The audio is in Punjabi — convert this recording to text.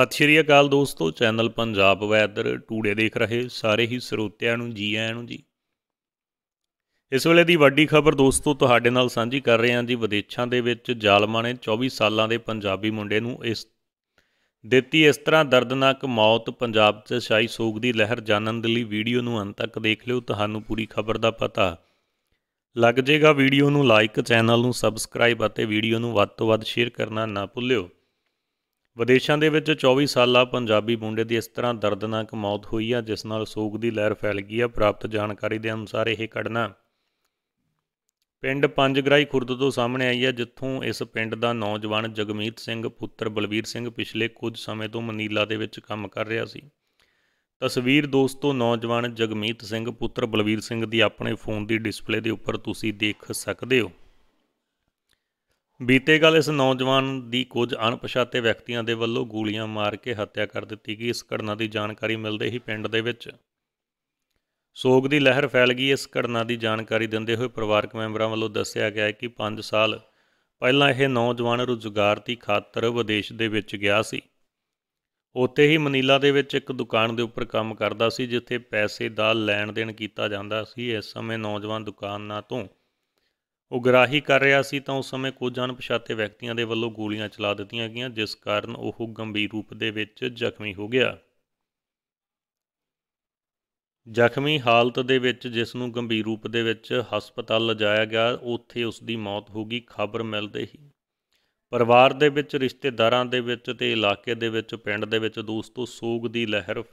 ਸਤਿ ਸ਼੍ਰੀ ਅਕਾਲ ਦੋਸਤੋ ਚੈਨਲ ਪੰਜਾਬ ਵੈਦਰ ਟੂਡੇ ਦੇਖ ਰਹੇ ਸਾਰੇ ਹੀ ਸਰੋਤਿਆਂ ਨੂੰ ਜੀ ਆਇਆਂ ਨੂੰ ਜੀ ਇਸ ਵੇਲੇ ਦੀ ਵੱਡੀ ਖਬਰ ਦੋਸਤੋ ਤੁਹਾਡੇ ਨਾਲ ਸਾਂਝੀ ਕਰ ਰਹੇ ਹਾਂ ਜੀ ਵਿਦੇਸ਼ਾਂ ਦੇ ਵਿੱਚ ਜ਼ਾਲਮਾਂ ਨੇ 24 ਸਾਲਾਂ ਦੇ ਪੰਜਾਬੀ ਮੁੰਡੇ ਨੂੰ ਇਸ ਦਿੱਤੀ ਇਸ ਤਰ੍ਹਾਂ ਦਰਦਨਾਕ ਮੌਤ ਪੰਜਾਬ 'ਚ ਸ਼ਾਈ ਸੋਗ ਦੀ ਲਹਿਰ ਜਾਣਨ ਦੇ ਲਈ ਵੀਡੀਓ ਨੂੰ ਅੰਤ ਤੱਕ ਦੇਖ ਲਿਓ ਤੁਹਾਨੂੰ ਪੂਰੀ ਖਬਰ ਦਾ ਪਤਾ ਲੱਗ ਜਾਏਗਾ ਵੀਡੀਓ ਨੂੰ ਲਾਈਕ ਚੈਨਲ ਨੂੰ ਸਬਸਕ੍ਰਾਈਬ ਅਤੇ ਵੀਡੀਓ ਨੂੰ ਵੱਧ ਤੋਂ ਵੱਧ ਸ਼ੇਅਰ ਕਰਨਾ ਨਾ ਭੁੱਲਿਓ ਵਿਦੇਸ਼ਾਂ ਦੇ ਵਿੱਚ 24 ਸਾਲਾ ਪੰਜਾਬੀ ਮੁੰਡੇ ਦੀ ਇਸ ਤਰ੍ਹਾਂ ਦਰਦਨਾਕ ਮੌਤ ਹੋਈ ਆ ਜਿਸ ਨਾਲ ਸੋਗ ਦੀ ਲਹਿਰ ਫੈਲ ਗਈ ਆ ਪ੍ਰਾਪਤ ਜਾਣਕਾਰੀ ਦੇ ਅਨੁਸਾਰ ਇਹ ਘਟਨਾ ਪਿੰਡ ਪੰਜਗਰਾਈ ਖੁਰਦ ਤੋਂ ਸਾਹਮਣੇ ਆਈ ਹੈ ਜਿੱਥੋਂ ਇਸ ਪਿੰਡ ਦਾ ਨੌਜਵਾਨ ਜਗਮੀਤ ਸਿੰਘ ਪੁੱਤਰ ਬਲਬੀਰ ਸਿੰਘ ਪਿਛਲੇ ਕੁਝ ਸਮੇਂ ਤੋਂ ਮਨੀਲਾ ਦੇ ਵਿੱਚ ਕੰਮ ਕਰ ਰਿਹਾ ਸੀ ਤਸਵੀਰ ਦੋਸਤੋ ਨੌਜਵਾਨ ਜਗਮੀਤ ਸਿੰਘ ਪੁੱਤਰ ਬਲਬੀਰ ਸਿੰਘ ਦੀ ਆਪਣੇ ਫੋਨ ਦੀ ਡਿਸਪਲੇ ਦੇ ਉੱਪਰ ਤੁਸੀਂ ਦੇਖ ਸਕਦੇ ਹੋ ਬੀਤੇ ਕੱਲ ਇਸ ਨੌਜਵਾਨ ਦੀ ਕੁਝ ਅਣਪਛਾਤੇ ਵਿਅਕਤੀਆਂ ਦੇ ਵੱਲੋਂ ਗੋਲੀਆਂ ਮਾਰ ਕੇ ਹੱਤਿਆ ਕਰ ਦਿੱਤੀ ਗਈ ਇਸ ਘਟਨਾ ਦੀ ਜਾਣਕਾਰੀ ਮਿਲਦੇ ਹੀ ਪਿੰਡ ਦੇ ਵਿੱਚ ਸੋਗ ਦੀ ਲਹਿਰ ਫੈਲ ਗਈ ਇਸ ਘਟਨਾ ਦੀ ਜਾਣਕਾਰੀ ਦਿੰਦੇ ਹੋਏ ਪਰਿਵਾਰਕ ਮੈਂਬਰਾਂ ਵੱਲੋਂ ਦੱਸਿਆ ਗਿਆ ਕਿ 5 ਸਾਲ ਪਹਿਲਾਂ ਇਹ ਨੌਜਵਾਨ ਰੁਜ਼ਗਾਰ ਦੀ ਖਾਤਰ ਵਿਦੇਸ਼ ਦੇ ਵਿੱਚ ਗਿਆ ਸੀ ਉੱਥੇ ਹੀ ਮਨੀਲਾ ਦੇ ਵਿੱਚ ਇੱਕ ਦੁਕਾਨ ਦੇ ਉੱਪਰ ਕੰਮ ਕਰਦਾ ਸੀ ਜਿੱਥੇ ਪੈਸੇ ਦਾ ਲੈਣ-ਦੇਣ ਕੀਤਾ ਜਾਂਦਾ ਸੀ ਇਸ ਸਮੇਂ ਨੌਜਵਾਨ ਦੁਕਾਨਾਂ ਤੋਂ ਉਗਰਾਹੀ ਕਰ ਰਿਹਾ ਸੀ ਤਾਂ ਉਸ ਸਮੇਂ ਕੁਝ ਅਣਪਛਾਤੇ ਵਿਅਕਤੀਆਂ ਦੇ ਵੱਲੋਂ ਗੋਲੀਆਂ ਚਲਾ ਦਿੱਤੀਆਂ ਗਈਆਂ ਜਿਸ ਕਾਰਨ ਉਹ ਗੰਭੀਰ ਰੂਪ ਦੇ ਵਿੱਚ ਜ਼ਖਮੀ ਹੋ ਗਿਆ ਜ਼ਖਮੀ ਹਾਲਤ ਦੇ ਵਿੱਚ ਜਿਸ ਨੂੰ ਗੰਭੀਰ ਰੂਪ ਦੇ ਵਿੱਚ ਹਸਪਤਾਲ ਲਿਜਾਇਆ ਗਿਆ ਉੱਥੇ ਉਸ ਦੀ ਮੌਤ ਹੋ ਗਈ ਖਬਰ ਮਿਲਦੇ ਹੀ ਪਰਿਵਾਰ ਦੇ ਵਿੱਚ ਰਿਸ਼ਤੇਦਾਰਾਂ ਦੇ ਵਿੱਚ ਤੇ ਇਲਾਕੇ ਦੇ ਵਿੱਚ ਪਿੰਡ ਦੇ ਵਿੱਚ ਦੋਸਤੋ ਸੋਗ ਦੀ ਲਹਿਰ